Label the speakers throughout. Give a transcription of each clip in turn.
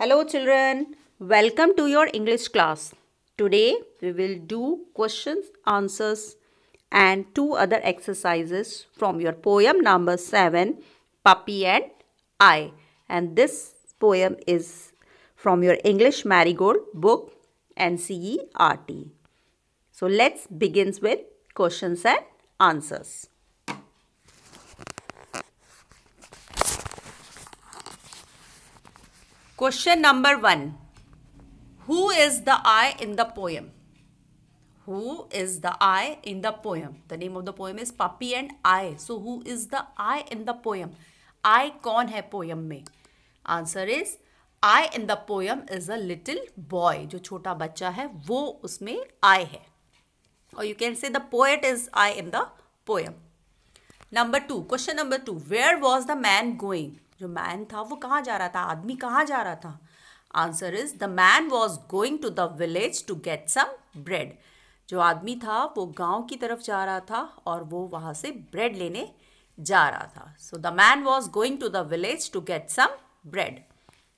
Speaker 1: Hello children, welcome to your English class. Today we will do questions, answers and two other exercises from your poem number 7, Puppy and I. And this poem is from your English Marigold book NCERT. So let's begin with questions and answers. Question number one. Who is the I in the poem? Who is the I in the poem? The name of the poem is Puppy and I. So who is the I in the poem? I kaun hai poem mein? Answer is I in the poem is a little boy. Jo chota bacha hai, wo usme I hai. Or you can say the poet is I in the poem. Number two. Question number two. Where was the man going? जो man था वो कहाँ जा रहा था आदमी कहाँ जा रहा था answer is the man was going to the village to get some bread जो आदमी था वो गांव की तरफ जा रहा था और वो वहाँ से ब्रेड लेने जा रहा था so the man was going to the village to get some bread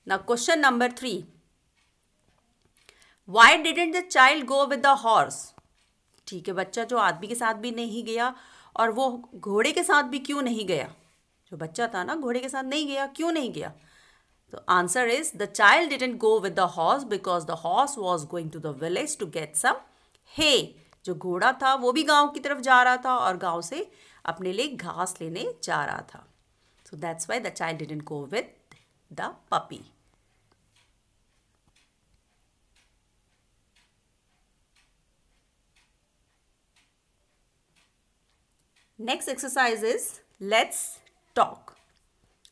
Speaker 1: ना question number three why didn't the child go with the horse ठीक है बच्चा जो आदमी के साथ भी नहीं गया और वो घोड़े के साथ भी क्यों नहीं गया जो बच्चा था ना घोड़े के साथ नहीं गया क्यों नहीं गया तो answer is the child didn't go with the horse because the horse was going to the village to get some hay जो घोड़ा था वो भी गांव की तरफ जा रहा था और गांव से अपने लिए घास लेने जा रहा था so that's why the child didn't go with the puppy next exercise is let's talk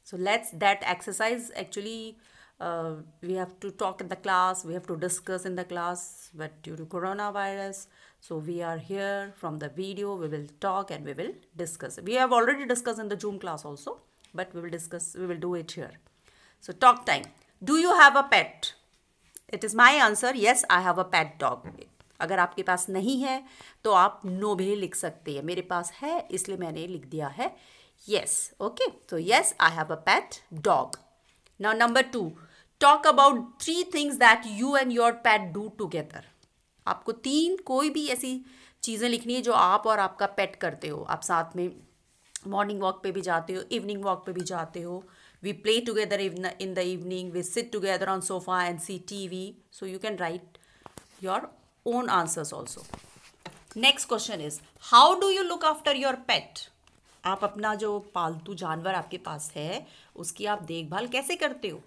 Speaker 1: so let's that exercise actually uh, we have to talk in the class we have to discuss in the class but due to coronavirus so we are here from the video we will talk and we will discuss we have already discussed in the zoom class also but we will discuss we will do it here so talk time do you have a pet it is my answer yes i have a pet dog अगर आपके पास नहीं है तो आप no भी लिख सकते हैं मेरे पास है इसलिए मैंने लिख दिया है यस ओके तो yes I have a pet dog now number two talk about three things that you and your pet do together आपको तीन कोई भी ऐसी चीज़ें लिखनी है जो आप और आपका पेट करते हो आप साथ में मॉर्निंग वॉक पे भी जाते हो इवनिंग वॉक पे भी जाते हो we play together in the evening we sit together on sofa and see T V so you can write your own answers also next question is how do you look after your pet? आप अपना जो पालतू जानवर आपके पास है उसकी आप देखभाल कैसे करते हो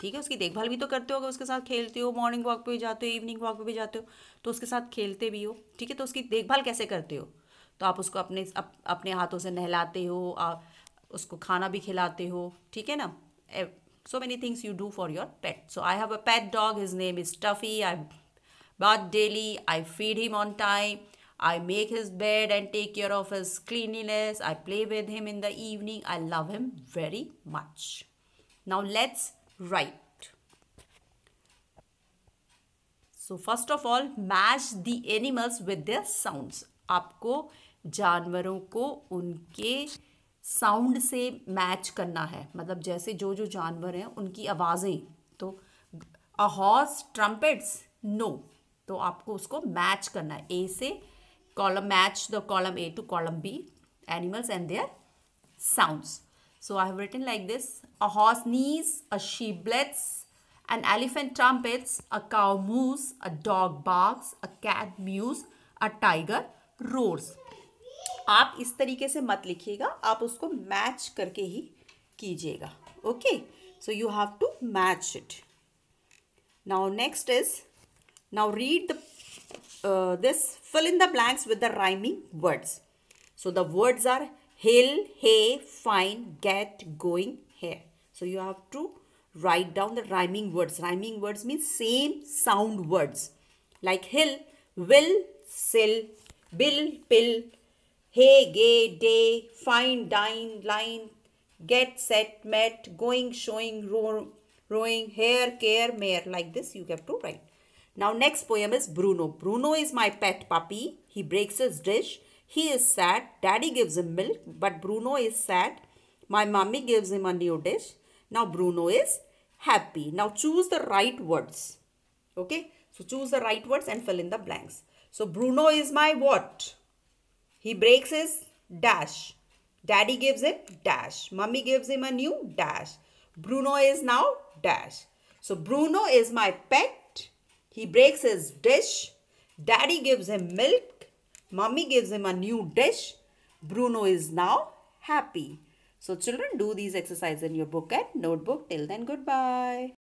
Speaker 1: ठीक है उसकी देखभाल भी तो करते हो अगर उसके साथ खेलते हो मॉर्निंग वॉक पे भी जाते हो इवनिंग वॉक पे भी जाते हो तो उसके साथ खेलते भी हो ठीक है तो उसकी देखभाल कैसे करते हो तो आप उसको अपने अप, अपने हाथों से नहलाते हो आप उसको खाना भी खिलाते हो ठीक है ना so many things you do for your pet so I have a pet dog his name is Tuffy I bath daily, I feed him on time, I make his bed and take care of his cleanliness, I play with him in the evening, I love him very much. Now let's write. So first of all match the animals with their sounds. aapko janwaron ko unke sound से match करना है मतलब जैसे जो जो जानवर हैं उनकी आवाज़ें तो अ हॉर्स ट्रम्पेट्स नो तो आपको उसको मैच करना है ए से column match the column A to column B animals and their sound so I written like this a horse neighs a sheep bleats an elephant trumpets a cow moos a dog barks a cat mews a tiger roars आप इस तरीके से मत लिखिएगा आप उसको match करके ही कीजिएगा okay so you have to match it now next is Now read the, uh, this, fill in the blanks with the rhyming words. So the words are hill, hay, fine, get, going, hair. So you have to write down the rhyming words. Rhyming words means same sound words like hill, will, sill, bill, pill, hay, gay, day, fine, dine, line, get, set, met, going, showing, row, rowing, hair, care, mare. Like this you have to write. Now next poem is Bruno. Bruno is my pet puppy. He breaks his dish. He is sad. Daddy gives him milk, but Bruno is sad. My mummy gives him a new dish. Now Bruno is happy. Now choose the right words. Okay. So choose the right words and fill in the blanks. So Bruno is my what? He breaks his dash. Daddy gives him dash. Mummy gives him a new dash. Bruno is now dash. So Bruno is my pet he breaks his dish. Daddy gives him milk. Mummy gives him a new dish. Bruno is now happy. So children, do these exercises in your book and notebook. Till then, goodbye.